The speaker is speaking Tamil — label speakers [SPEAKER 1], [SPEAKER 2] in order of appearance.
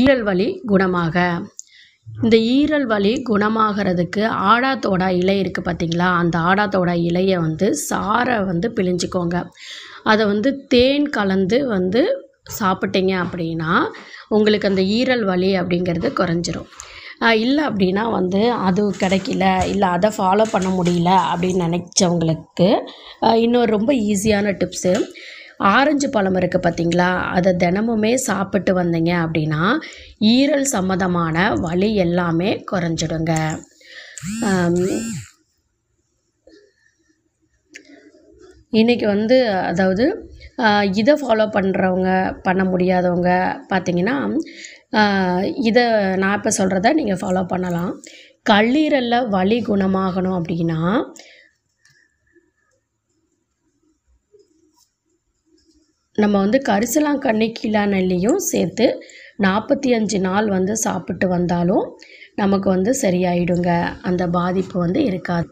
[SPEAKER 1] ஈரல் வலி குணமாக இந்த ஈரல் வலி குணமாகிறதுக்கு ஆடாத்தோட இலை இருக்குது பார்த்தீங்களா அந்த ஆடாத்தோட இலையை வந்து சாரை வந்து பிழிஞ்சிக்கோங்க அதை வந்து தேன் கலந்து வந்து சாப்பிட்டீங்க அப்படின்னா உங்களுக்கு அந்த ஈரல் வலி அப்படிங்கிறது குறைஞ்சிரும் இல்லை அப்படின்னா வந்து அது கிடைக்கல இல்லை அதை ஃபாலோ பண்ண முடியல அப்படின்னு நினச்சவங்களுக்கு இன்னொரு ரொம்ப ஈஸியான டிப்ஸு ஆரஞ்சு பழம் இருக்குது பார்த்தீங்களா அதை தினமுமே சாப்பிட்டு வந்தீங்க அப்படின்னா ஈரல் சம்மந்தமான வலி எல்லாமே குறைஞ்சிடுங்க இன்றைக்கி வந்து அதாவது இதை ஃபாலோ பண்ணுறவங்க பண்ண முடியாதவங்க பார்த்தீங்கன்னா இதை நான் இப்போ சொல்கிறத நீங்கள் ஃபாலோ பண்ணலாம் கல்லீரலில் வலி குணமாகணும் அப்படின்னா நம்ம வந்து கரிசலாங்கண்ணி நெல்லியும் சேர்த்து நாற்பத்தி அஞ்சு நாள் வந்து சாப்பிட்டு வந்தாலும் நமக்கு வந்து சரியாயிடுங்க அந்த பாதிப்பு வந்து இருக்காது